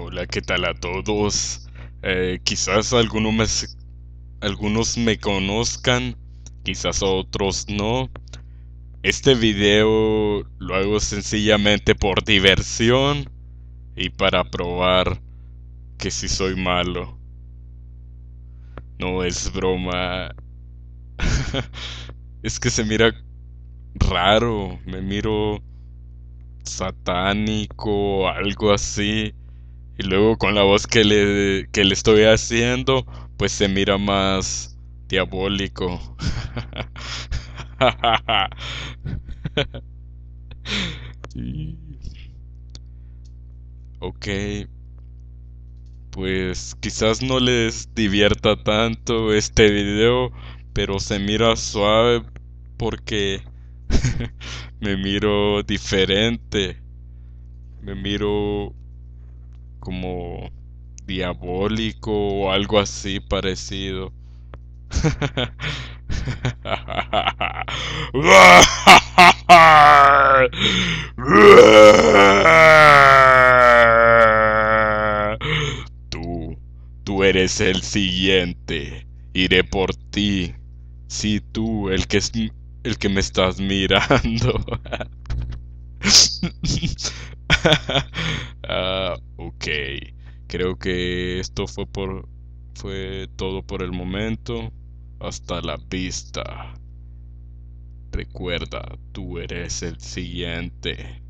Hola, ¿qué tal a todos? Eh, quizás algunos me, algunos me conozcan, quizás otros no. Este video lo hago sencillamente por diversión y para probar que si soy malo. No es broma. es que se mira raro, me miro satánico, algo así. Y luego con la voz que le, que le estoy haciendo, pues se mira más diabólico. Ok. Pues quizás no les divierta tanto este video, pero se mira suave porque me miro diferente. Me miro como diabólico o algo así parecido. Tú, tú eres el siguiente. Iré por ti. Si tú, el que es el que me estás mirando. Ok, creo que esto fue por fue todo por el momento. Hasta la vista. Recuerda, tú eres el siguiente.